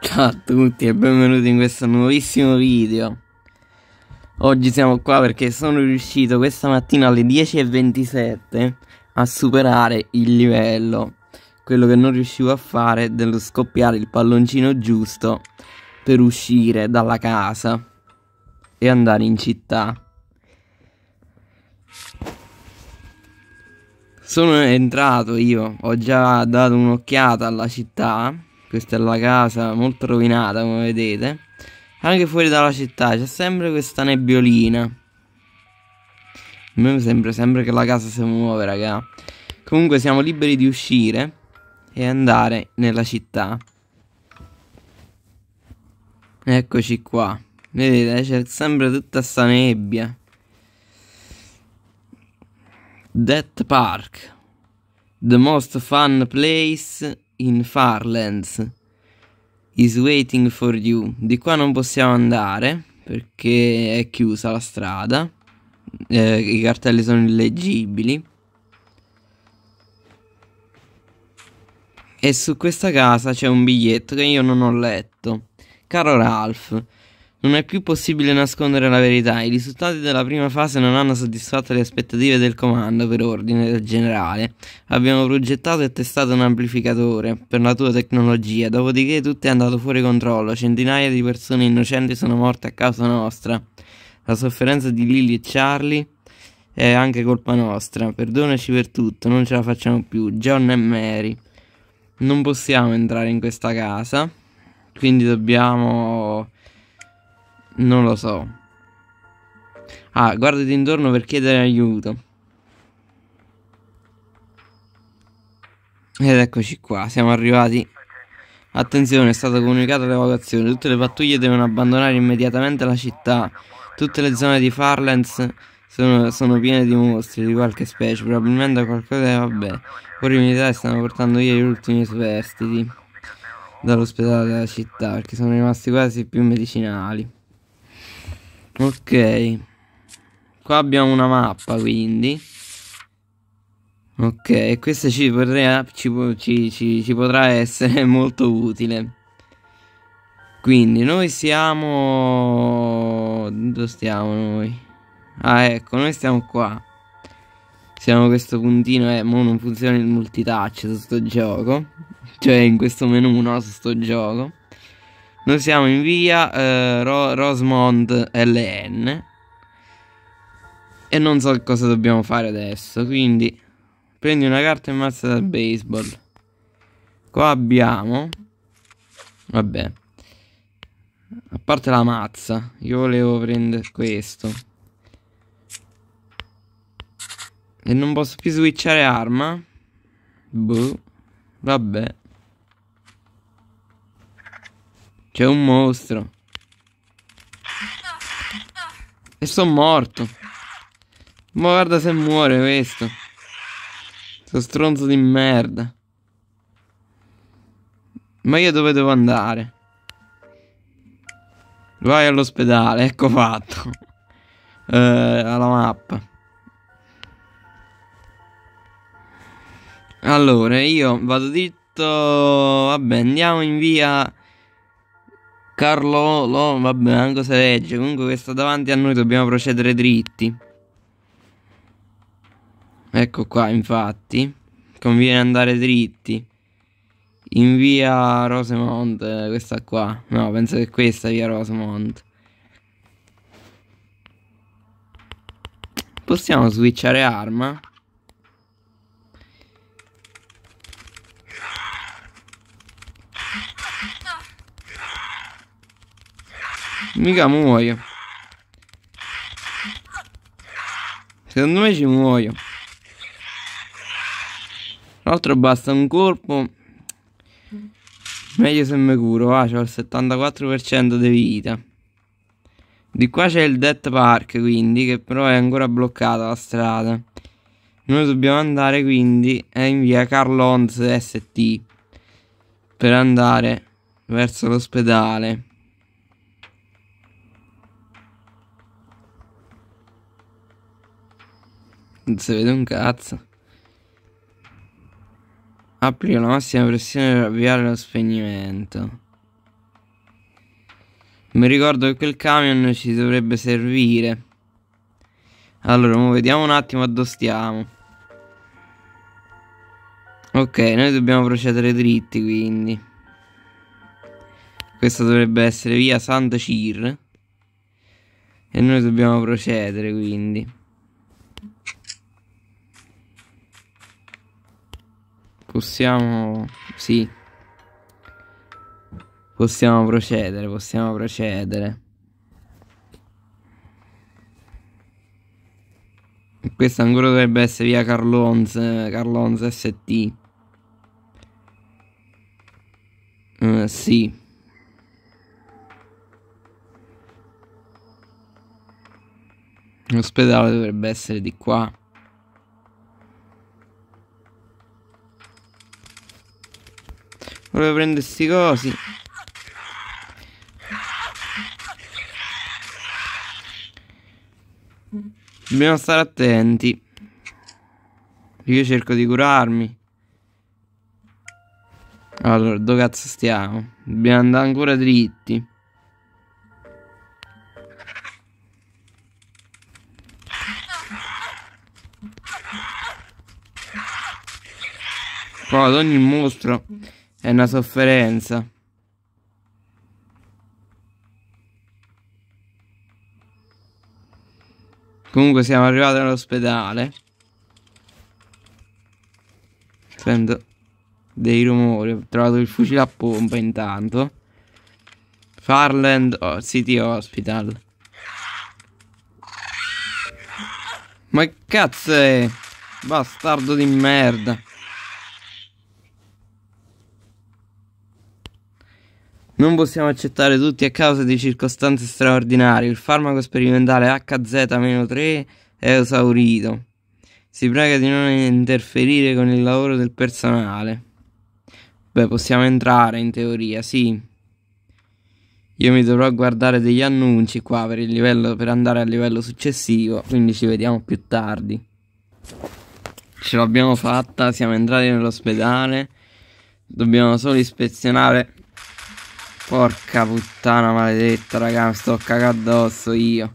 Ciao a tutti e benvenuti in questo nuovissimo video Oggi siamo qua perché sono riuscito questa mattina alle 10.27 a superare il livello Quello che non riuscivo a fare dello scoppiare il palloncino giusto per uscire dalla casa e andare in città Sono entrato io, ho già dato un'occhiata alla città, questa è la casa molto rovinata come vedete. Anche fuori dalla città c'è sempre questa nebbiolina. A me sembra sempre che la casa si muove, raga. Comunque siamo liberi di uscire e andare nella città. Eccoci qua. Vedete, c'è sempre tutta sta nebbia. Death Park, the most fun place in Farlands, is waiting for you. Di qua non possiamo andare perché è chiusa la strada, eh, i cartelli sono illeggibili. E su questa casa c'è un biglietto che io non ho letto. Caro Ralph, non è più possibile nascondere la verità, i risultati della prima fase non hanno soddisfatto le aspettative del comando per ordine del generale. Abbiamo progettato e testato un amplificatore per la tua tecnologia, dopodiché tutto è andato fuori controllo, centinaia di persone innocenti sono morte a causa nostra. La sofferenza di Lily e Charlie è anche colpa nostra, perdonaci per tutto, non ce la facciamo più. John e Mary, non possiamo entrare in questa casa, quindi dobbiamo non lo so. Ah, guardati intorno per chiedere aiuto. Ed eccoci qua, siamo arrivati. Attenzione, è stata comunicata l'evacuazione. Tutte le pattuglie devono abbandonare immediatamente la città. Tutte le zone di Farlands sono, sono piene di mostri di qualche specie. Probabilmente qualcosa. Vabbè. Ora i militari stanno portando via gli ultimi superstiti dall'ospedale della città perché sono rimasti quasi più medicinali ok qua abbiamo una mappa quindi ok questa ci, potrà, ci, ci, ci potrà essere molto utile quindi noi siamo dove stiamo noi ah ecco noi stiamo qua siamo a questo puntino e eh, non funziona il multitouch su sto gioco cioè in questo menu no su sto gioco noi siamo in via eh, Ro- Rosemont LN. E non so cosa dobbiamo fare adesso. Quindi prendi una carta e mazza da baseball. Qua abbiamo. Vabbè. A parte la mazza, io volevo prendere questo. E non posso più switchare arma? Boh. Vabbè. C'è un mostro. E sono morto. Ma guarda se muore questo. Sto stronzo di merda. Ma io dove devo andare? Vai all'ospedale, ecco fatto. Eh, alla mappa. Allora, io vado dritto... Vabbè, andiamo in via Carlo, lo, vabbè, anche se legge. Comunque che sta davanti a noi dobbiamo procedere dritti. Ecco qua, infatti. Conviene andare dritti. In via Rosemont, eh, questa qua. No, penso che questa via Rosemont. Possiamo switchare arma? Mica muoio. Secondo me ci muoio. Tra l'altro basta un colpo. Meglio se mi curo, ah, c'ho il 74% di vita. Di qua c'è il Death Park, quindi, che però è ancora bloccata la strada. Noi dobbiamo andare quindi è in via Carlons ST per andare verso l'ospedale. Non si vede un cazzo. Applica la massima pressione per avviare lo spegnimento. Mi ricordo che quel camion ci dovrebbe servire. Allora, vediamo un attimo a dove stiamo. Ok, noi dobbiamo procedere dritti quindi. Questa dovrebbe essere via Santa E noi dobbiamo procedere quindi. Possiamo... Sì. Possiamo procedere, possiamo procedere. questo ancora dovrebbe essere via Carlons, Carlons ST. Uh, eh, sì. L'ospedale dovrebbe essere di qua. Volevo prendere sti cosi. Dobbiamo stare attenti. Io cerco di curarmi. Allora, dove cazzo stiamo? Dobbiamo andare ancora dritti. Qua ad ogni mostro è una sofferenza. Comunque siamo arrivati all'ospedale. Sento dei rumori. Ho trovato il fucile a pompa intanto. Farland City Hospital. Ma che cazzo è? Bastardo di merda. Non possiamo accettare tutti a causa di circostanze straordinarie. Il farmaco sperimentale HZ-3 è esaurito. Si prega di non interferire con il lavoro del personale. Beh, possiamo entrare in teoria, sì. Io mi dovrò guardare degli annunci qua per, livello, per andare al livello successivo, quindi ci vediamo più tardi. Ce l'abbiamo fatta, siamo entrati nell'ospedale. Dobbiamo solo ispezionare Porca puttana maledetta, raga, mi sto cagando addosso io.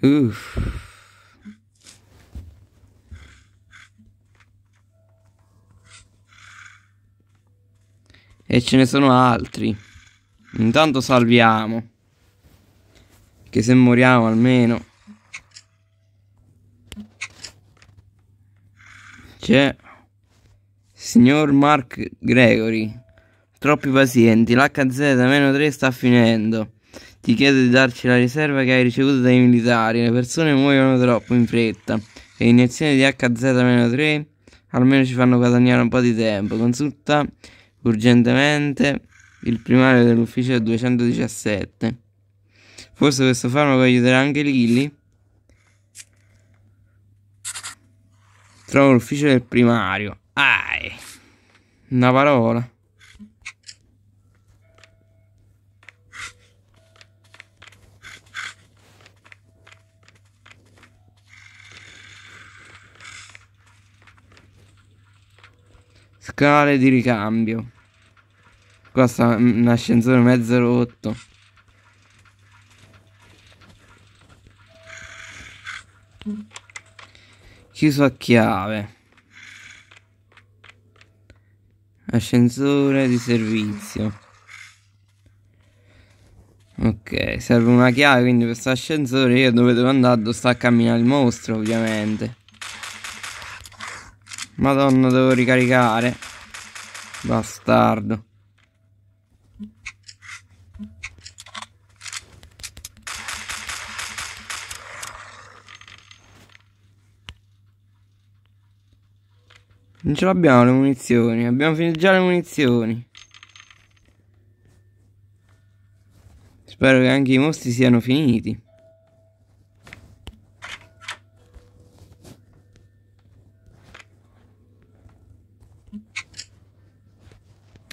Uff. E ce ne sono altri. Intanto salviamo. Che se moriamo almeno. C'è. Signor Mark Gregory. Troppi pazienti, l'HZ-3 sta finendo. Ti chiedo di darci la riserva che hai ricevuto dai militari. Le persone muoiono troppo in fretta. Le iniezioni di HZ-3 almeno ci fanno guadagnare un po' di tempo. Consulta urgentemente il primario dell'ufficio 217. Forse questo farmaco aiuterà anche Lily? Trovo l'ufficio del primario. Ai! Una parola. Scale di ricambio. Qua sta un ascensore mezzo rotto. Chiuso a chiave. Ascensore di servizio. Ok, serve una chiave quindi per questo ascensore io dove devo andare dove sta a camminare il mostro ovviamente. Madonna, devo ricaricare. Bastardo. Non ce l'abbiamo le munizioni, abbiamo finito già le munizioni. Spero che anche i mostri siano finiti.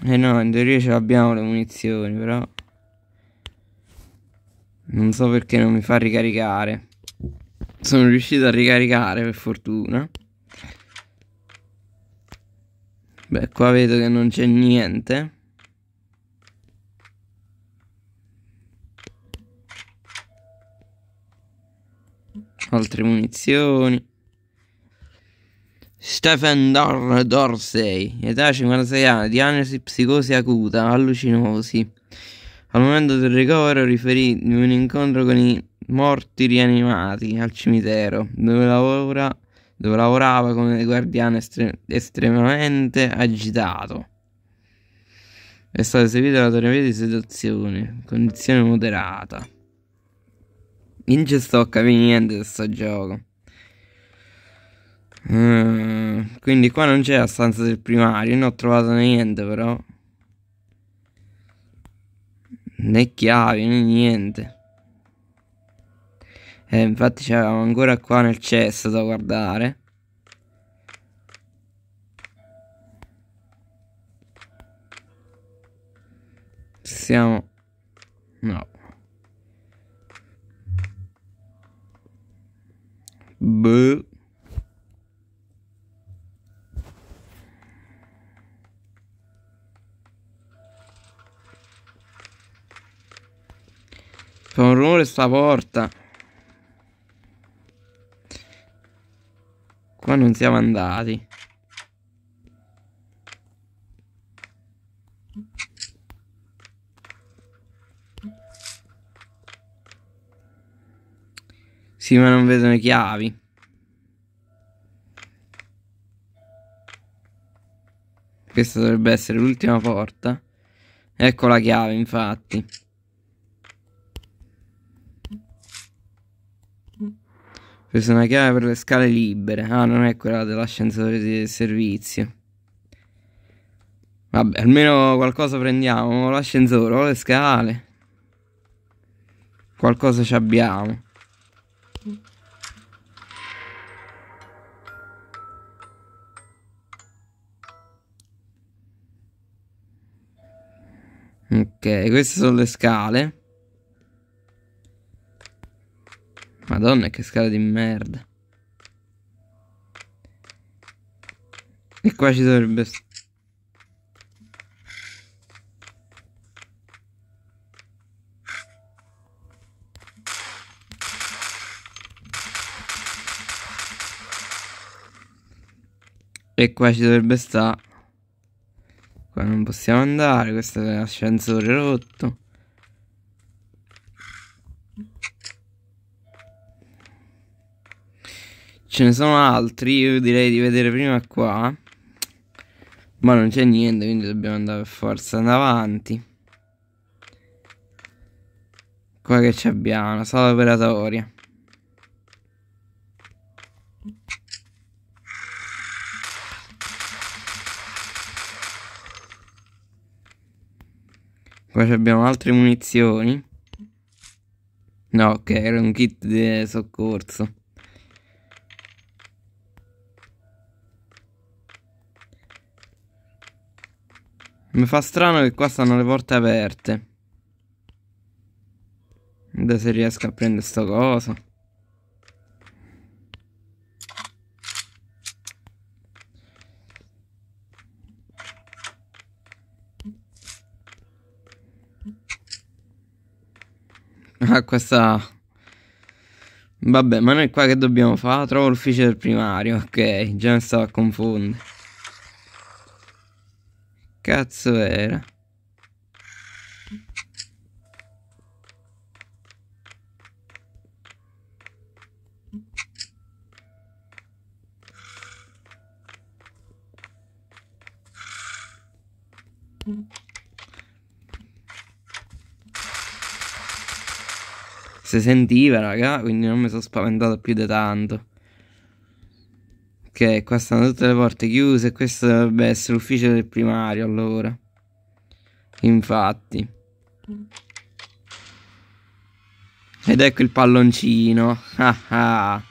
Eh no, in teoria ce l'abbiamo le munizioni, però... Non so perché non mi fa ricaricare. Sono riuscito a ricaricare, per fortuna. Beh, qua vedo che non c'è niente. Altre munizioni. Stephen Dor- Dorsey, età 56 anni, diagnosi psicosi acuta, allucinosi. Al momento del ricovero riferì di un incontro con i morti rianimati al cimitero, dove, lavora, dove lavorava come guardiano estre- estremamente agitato. È stata eseguita la terapia di seduzione, condizione moderata. Non ci sto a capire niente di sto gioco. Eh, quindi qua non c'è la stanza del primario, non ho trovato niente però. Né chiavi né niente. E eh, infatti c'avevamo ancora qua nel cesso da guardare. Siamo... No. Buh. Fa un rumore sta porta. Qua non siamo andati. Sì, ma non vedo le chiavi. Questa dovrebbe essere l'ultima porta. Ecco la chiave, infatti. Questa è una chiave per le scale libere. Ah, non è quella dell'ascensore di servizio. Vabbè, almeno qualcosa prendiamo. L'ascensore o le scale. Qualcosa ci abbiamo. Ok, queste sono le scale. Madonna che scala di merda. E qua ci dovrebbe... E qua ci dovrebbe stare. Qua non possiamo andare, questo è l'ascensore rotto. ce ne sono altri, io direi di vedere prima qua. Ma non c'è niente, quindi dobbiamo andare per forza. Andiamo avanti. Qua che ci abbiamo, una sala operatoria. Qua abbiamo altre munizioni. No, ok, era un kit di soccorso. Mi fa strano che qua stanno le porte aperte. Vediamo se riesco a prendere sto coso. Ah, questa... Vabbè, ma noi qua che dobbiamo fare? Trovo l'ufficio del primario, ok, già mi stavo a confondere cazzo era? Si sentiva, raga, quindi non mi sono spaventato più di tanto. Ok, qua stanno tutte le porte chiuse. Questo dovrebbe essere l'ufficio del primario allora. Infatti. Ed ecco il palloncino. Ah, ah.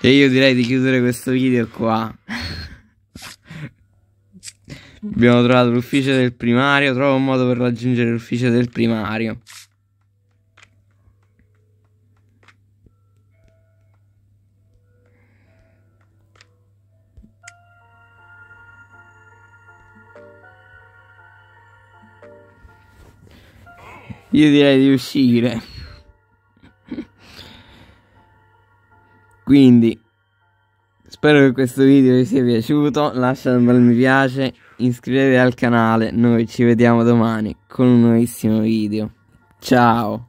E io direi di chiudere questo video qua. Abbiamo trovato l'ufficio del primario. Trovo un modo per raggiungere l'ufficio del primario. Io direi di uscire. Quindi, spero che questo video vi sia piaciuto. Lasciate un bel mi piace, iscrivetevi al canale. Noi ci vediamo domani con un nuovissimo video. Ciao!